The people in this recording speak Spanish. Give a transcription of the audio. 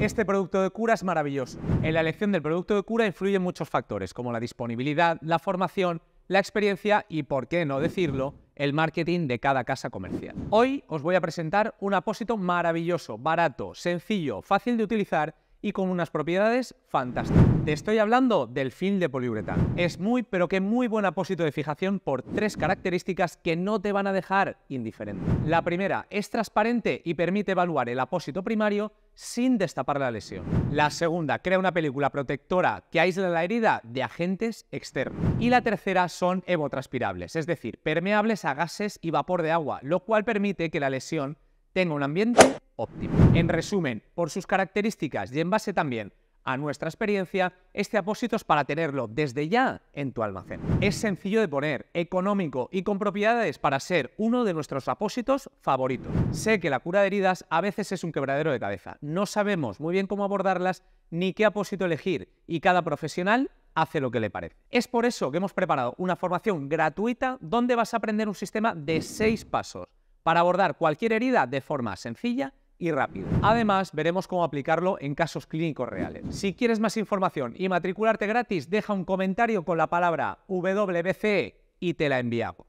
Este producto de cura es maravilloso. En la elección del producto de cura influyen muchos factores, como la disponibilidad, la formación, la experiencia y, por qué no decirlo, el marketing de cada casa comercial. Hoy os voy a presentar un apósito maravilloso, barato, sencillo, fácil de utilizar y con unas propiedades fantásticas. Te estoy hablando del film de poliuretano. Es muy, pero que muy buen apósito de fijación por tres características que no te van a dejar indiferente. La primera, es transparente y permite evaluar el apósito primario sin destapar la lesión. La segunda, crea una película protectora que aísla la herida de agentes externos. Y la tercera son evotranspirables, es decir, permeables a gases y vapor de agua, lo cual permite que la lesión tenga un ambiente óptimo. En resumen, por sus características y en base también a nuestra experiencia, este apósito es para tenerlo desde ya en tu almacén. Es sencillo de poner, económico y con propiedades para ser uno de nuestros apósitos favoritos. Sé que la cura de heridas a veces es un quebradero de cabeza. No sabemos muy bien cómo abordarlas ni qué apósito elegir y cada profesional hace lo que le parece. Es por eso que hemos preparado una formación gratuita donde vas a aprender un sistema de seis pasos para abordar cualquier herida de forma sencilla y rápida. Además, veremos cómo aplicarlo en casos clínicos reales. Si quieres más información y matricularte gratis, deja un comentario con la palabra WBCE y te la enviamos.